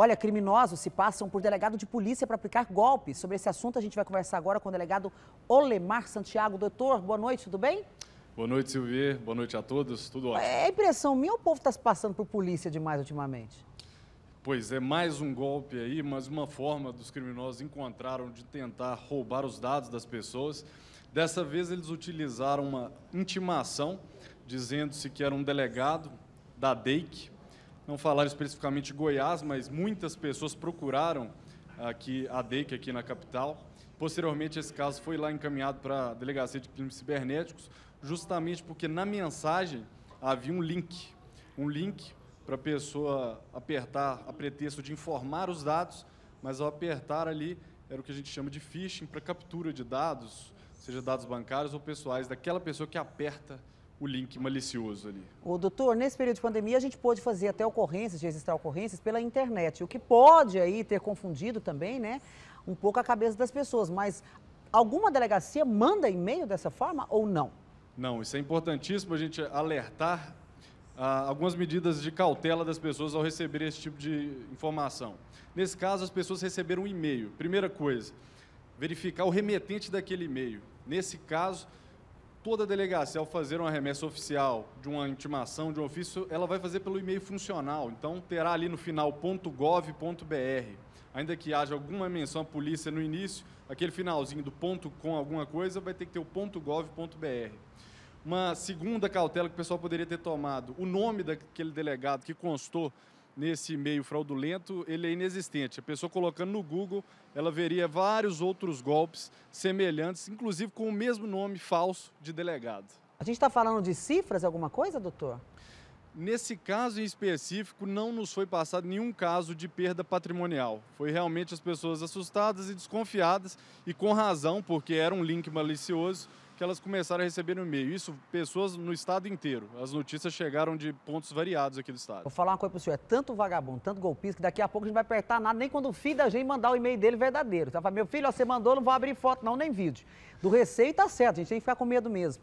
Olha, criminosos se passam por delegado de polícia para aplicar golpes. Sobre esse assunto, a gente vai conversar agora com o delegado Olemar Santiago. Doutor, boa noite, tudo bem? Boa noite, Silvia. Boa noite a todos. Tudo ótimo. É, é impressão minha ou o povo está se passando por polícia demais ultimamente? Pois é, mais um golpe aí, mais uma forma dos criminosos encontraram de tentar roubar os dados das pessoas. Dessa vez, eles utilizaram uma intimação, dizendo-se que era um delegado da DEIC, não falaram especificamente de Goiás, mas muitas pessoas procuraram aqui a DEIC aqui na capital. Posteriormente, esse caso foi lá encaminhado para a Delegacia de Crimes Cibernéticos, justamente porque na mensagem havia um link, um link para a pessoa apertar a pretexto de informar os dados, mas ao apertar ali era o que a gente chama de phishing para captura de dados, seja dados bancários ou pessoais daquela pessoa que aperta o link malicioso ali. O doutor, nesse período de pandemia a gente pôde fazer até ocorrências, registrar ocorrências pela internet, o que pode aí ter confundido também, né, um pouco a cabeça das pessoas, mas alguma delegacia manda e-mail dessa forma ou não? Não, isso é importantíssimo a gente alertar ah, algumas medidas de cautela das pessoas ao receber esse tipo de informação. Nesse caso, as pessoas receberam um e-mail. Primeira coisa, verificar o remetente daquele e-mail. Nesse caso, toda delegacia, ao fazer uma remessa oficial de uma intimação, de um ofício, ela vai fazer pelo e-mail funcional. Então, terá ali no final .gov.br. Ainda que haja alguma menção à polícia no início, aquele finalzinho do ponto .com alguma coisa vai ter que ter o .gov.br. Uma segunda cautela que o pessoal poderia ter tomado, o nome daquele delegado que constou nesse meio fraudulento, ele é inexistente. A pessoa colocando no Google, ela veria vários outros golpes semelhantes, inclusive com o mesmo nome falso de delegado. A gente está falando de cifras, alguma coisa, doutor? Nesse caso em específico, não nos foi passado nenhum caso de perda patrimonial. Foi realmente as pessoas assustadas e desconfiadas, e com razão, porque era um link malicioso que elas começaram a receber no e-mail. Isso, pessoas no estado inteiro. As notícias chegaram de pontos variados aqui do estado. Vou falar uma coisa pro senhor, é tanto vagabundo, tanto golpista, que daqui a pouco a gente vai apertar nada, nem quando o filho da gente mandar o e-mail dele verdadeiro. Tá? meu filho, ó, você mandou, não vou abrir foto não, nem vídeo. Do receio tá certo, a gente tem que ficar com medo mesmo.